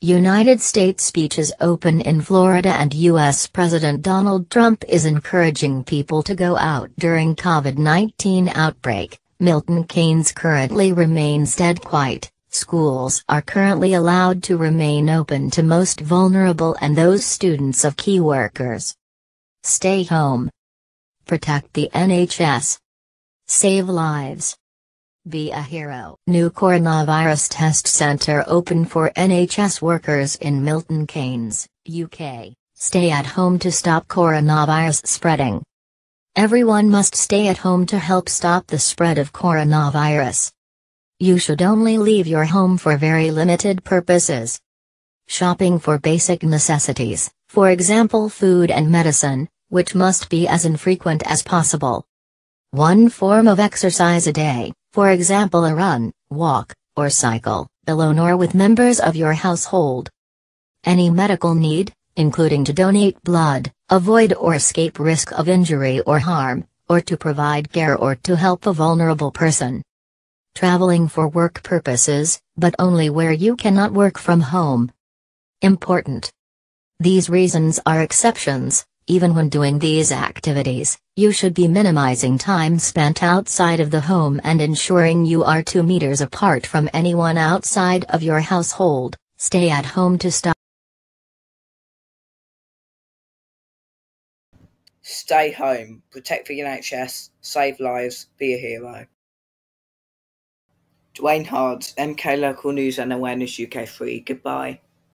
United States speeches open in Florida and U.S. President Donald Trump is encouraging people to go out during COVID-19 outbreak, Milton Keynes currently remains dead quiet, schools are currently allowed to remain open to most vulnerable and those students of key workers. Stay home. Protect the NHS. Save lives. Be a hero. New coronavirus test center open for NHS workers in Milton Keynes, UK. Stay at home to stop coronavirus spreading. Everyone must stay at home to help stop the spread of coronavirus. You should only leave your home for very limited purposes. Shopping for basic necessities, for example food and medicine, which must be as infrequent as possible. One form of exercise a day, for example a run, walk, or cycle, alone or with members of your household. Any medical need, including to donate blood, avoid or escape risk of injury or harm, or to provide care or to help a vulnerable person. Traveling for work purposes, but only where you cannot work from home. Important. These reasons are exceptions, even when doing these activities, you should be minimizing time spent outside of the home and ensuring you are 2 meters apart from anyone outside of your household. Stay at home to stop. Stay home, protect the NHS, save lives, be a hero. Dwayne Hards, MK Local News and Awareness UK 3. Goodbye.